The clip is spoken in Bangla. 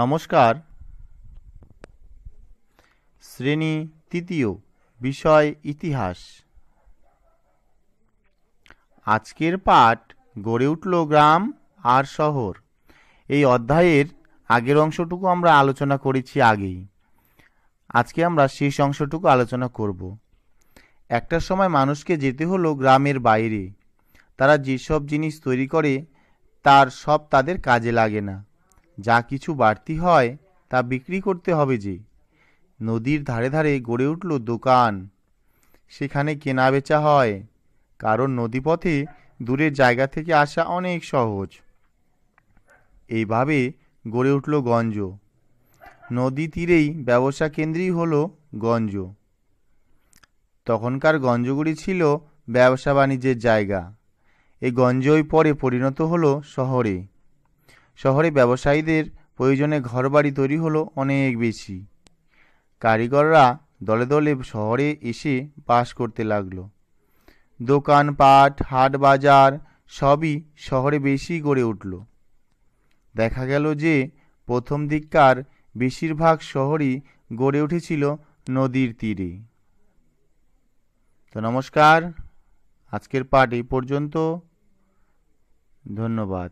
নমস্কার শ্রেণী তৃতীয় বিষয় ইতিহাস আজকের পাঠ গড়ে উঠল গ্রাম আর শহর এই অধ্যায়ের আগের অংশটুকু আমরা আলোচনা করেছি আগেই আজকে আমরা শেষ অংশটুকু আলোচনা করব একটা সময় মানুষকে যেতে হলো গ্রামের বাইরে তারা যেসব জিনিস তৈরি করে তার সব তাদের কাজে লাগে না যা কিছু বাড়তি হয় তা বিক্রি করতে হবে যে নদীর ধারে ধারে গড়ে উঠল দোকান সেখানে কেনা বেচা হয় কারণ নদীপথে দূরের জায়গা থেকে আসা অনেক সহজ এইভাবে গড়ে উঠল গঞ্জ নদী তীরেই ব্যবসা কেন্দ্রই হল গঞ্জ তখনকার গঞ্জগুলি ছিল ব্যবসা বাণিজ্যের জায়গা এই গঞ্জই পরে পরিণত হলো শহরে শহরে ব্যবসায়ীদের প্রয়োজনে ঘরবাড়ি তৈরি হলো অনেক বেশি কারিগররা দলে দলে শহরে এসে বাস করতে লাগলো দোকানপাট হাট বাজার সবই শহরে বেশি গড়ে উঠল দেখা গেল যে প্রথম দিককার বেশিরভাগ শহরই গড়ে উঠেছিল নদীর তীরে তো নমস্কার আজকের পাঠ এই পর্যন্ত ধন্যবাদ